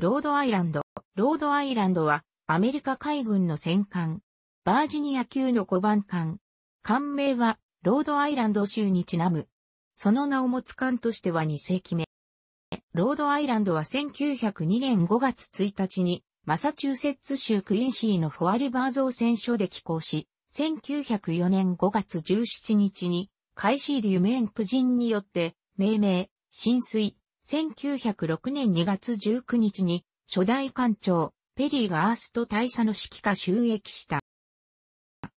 ロードアイランド。ロードアイランドは、アメリカ海軍の戦艦。バージニア級の5番艦。艦名は、ロードアイランド州にちなむ。その名を持つ艦としては2世紀目。ロードアイランドは1902年5月1日に、マサチューセッツ州クインシーのフォアリバー造船所で寄港し、1904年5月17日に、カイシーデュメンプ人によって、命名、浸水、1906年2月19日に、初代艦長、ペリーがアースト大佐の指揮下収益した。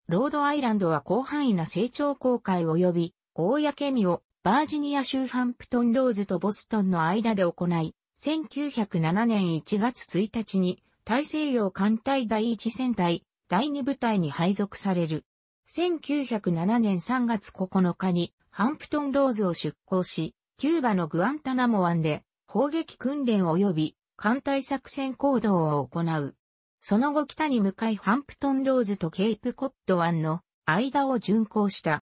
ロードアイランドは広範囲な成長航海及び、公みをバージニア州ハンプトンローズとボストンの間で行い、1907年1月1日に大西洋艦隊第1戦隊第2部隊に配属される。1907年3月9日にハンプトンローズを出港し、キューバのグアンタナモ湾で砲撃訓練及び艦隊作戦行動を行う。その後北に向かいハンプトンローズとケープコット湾の間を巡航した。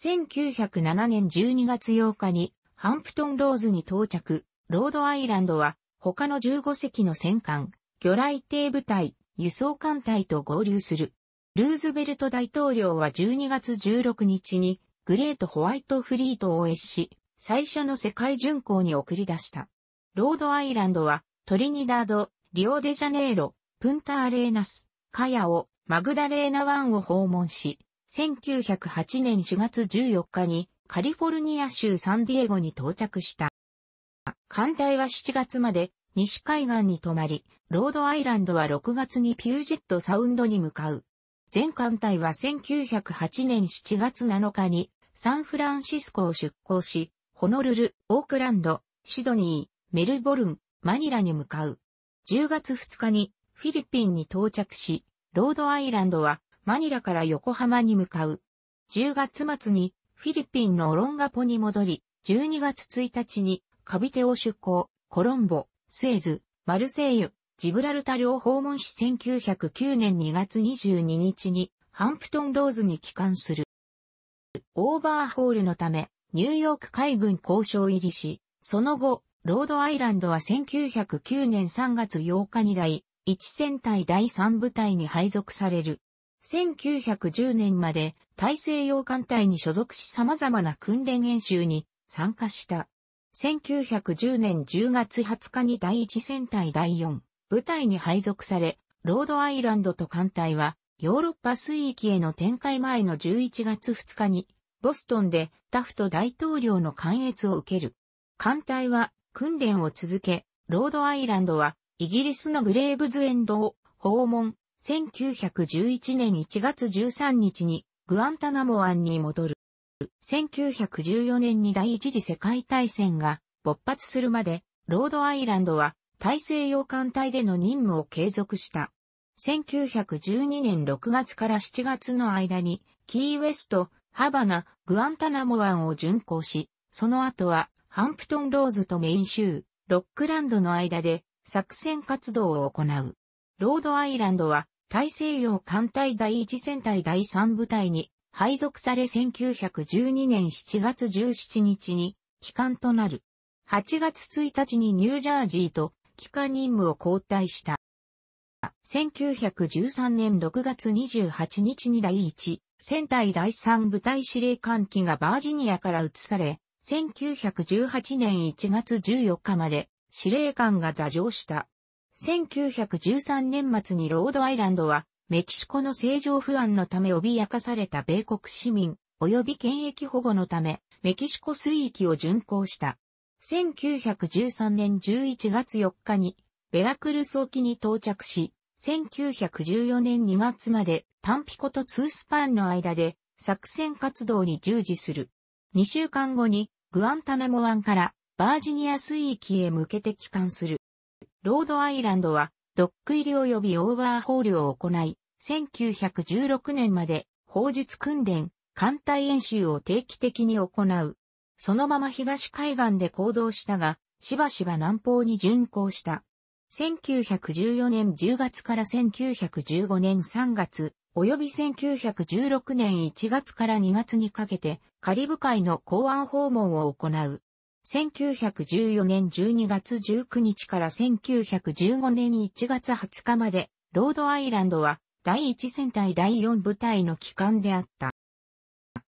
1907年12月8日にハンプトンローズに到着、ロードアイランドは他の15隻の戦艦、魚雷艇部隊、輸送艦隊と合流する。ルーズベルト大統領は12月16日にグレートホワイトフリートを越し、最初の世界巡航に送り出した。ロードアイランドは、トリニダード、リオデジャネイロ、プンタアレーナス、カヤオ、マグダレーナ湾を訪問し、1908年4月14日にカリフォルニア州サンディエゴに到着した。艦隊は7月まで西海岸に泊まり、ロードアイランドは6月にピュージットサウンドに向かう。全艦隊は1908年7月7日にサンフランシスコを出港し、ホノルル、オークランド、シドニー、メルボルン、マニラに向かう。10月2日にフィリピンに到着し、ロードアイランドはマニラから横浜に向かう。10月末にフィリピンのオロンガポに戻り、12月1日にカビテを出港、コロンボ、スエズ、マルセイユ、ジブラルタルを訪問し1909年2月22日にハンプトンローズに帰還する。オーバーホールのためニューヨーク海軍交渉入りし、その後、ロードアイランドは1909年3月8日に第1戦隊第3部隊に配属される。1910年まで大西洋艦隊に所属し様々な訓練演習に参加した。1910年10月20日に第1戦隊第4部隊に配属され、ロードアイランドと艦隊はヨーロッパ水域への展開前の11月2日にボストンでタフト大統領の関越を受ける。艦隊は訓練を続け、ロードアイランドはイギリスのグレーブズエンドを訪問。1911年1月13日にグアンタナモ湾に戻る。1914年に第一次世界大戦が勃発するまで、ロードアイランドは大西洋艦隊での任務を継続した。1912年6月から7月の間に、キーウェスト、ハバナ、グアンタナモ湾を巡航し、その後は、ハンプトンローズとメイン州、ロックランドの間で、作戦活動を行う。ロードアイランドは、大西洋艦隊第一戦隊第三部隊に配属され1912年7月17日に帰還となる。8月1日にニュージャージーと帰還任務を交代した。1913年6月28日に第一戦隊第3部隊司令官機がバージニアから移され、1918年1月14日まで司令官が座上した。1913年末にロードアイランドは、メキシコの政情不安のため脅かされた米国市民、及び権益保護のため、メキシコ水域を巡航した。1913年11月4日に、ベラクルス沖に到着し、1914年2月までタンピコとツースパンの間で作戦活動に従事する。2週間後にグアンタナモ湾からバージニア水域へ向けて帰還する。ロードアイランドはドック入り及びオーバーホールを行い、1916年まで砲術訓練、艦隊演習を定期的に行う。そのまま東海岸で行動したが、しばしば南方に巡航した。1914年10月から1915年3月、及び1916年1月から2月にかけて、カリブ海の港湾訪問を行う。1914年12月19日から1915年1月20日まで、ロードアイランドは第1戦隊第4部隊の機関であった。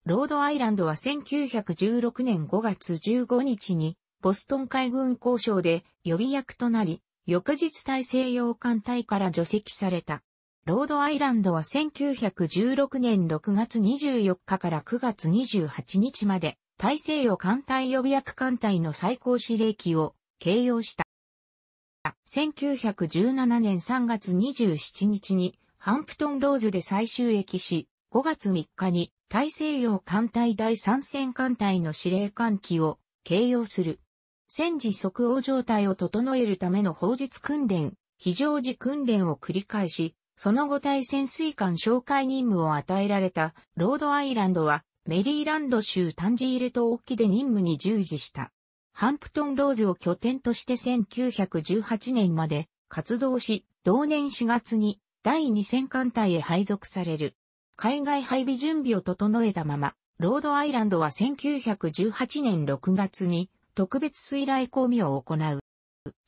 ロードアイランドは1916年5月15日に、ボストン海軍交渉で予備役となり、翌日大西洋艦隊から除籍された。ロードアイランドは1916年6月24日から9月28日まで、大西洋艦隊予備役艦隊の最高司令機を形容した。1917年3月27日にハンプトンローズで最終駅し、5月3日に大西洋艦隊第3戦艦隊の司令艦機を形容する。戦時即応状態を整えるための法術訓練、非常時訓練を繰り返し、その後対潜水艦紹介任務を与えられたロードアイランドはメリーランド州タンジール島沖で任務に従事した。ハンプトンローズを拠点として1918年まで活動し、同年4月に第2戦艦隊へ配属される。海外配備準備を整えたまま、ロードアイランドは1918年6月に特別水雷公務を行う。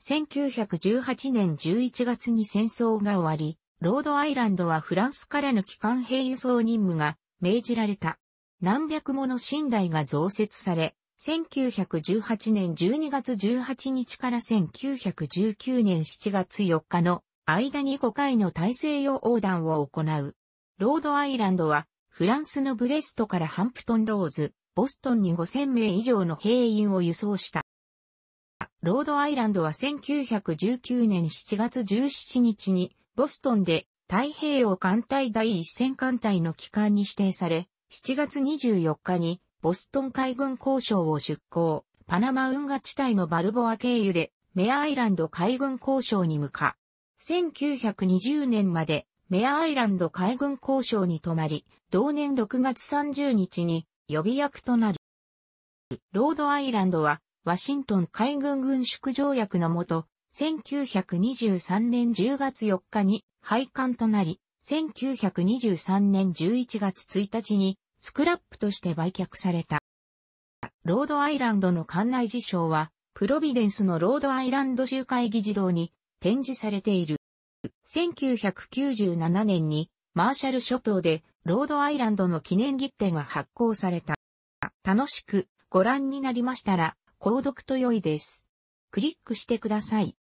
1918年11月に戦争が終わり、ロードアイランドはフランスからの機関兵輸送任務が命じられた。何百もの寝台が増設され、1918年12月18日から1919年7月4日の間に5回の大西洋横断を行う。ロードアイランドはフランスのブレストからハンプトンローズ、ボストンに5000名以上の兵員を輸送した。ロードアイランドは1919年7月17日にボストンで太平洋艦隊第一戦艦隊の機関に指定され、7月24日にボストン海軍交渉を出港、パナマ運河地帯のバルボア経由でメアアイランド海軍交渉に向か。1920年までメアアイランド海軍交渉に泊まり、同年6月30日に予備役となる。ロードアイランドはワシントン海軍軍縮条約のもと、1923年10月4日に廃刊となり、1923年11月1日にスクラップとして売却された。ロードアイランドの館内事象は、プロビデンスのロードアイランド集会議事堂に展示されている。1997年にマーシャル諸島でロードアイランドの記念切手が発行された。楽しくご覧になりましたら、購読と良いです。クリックしてください。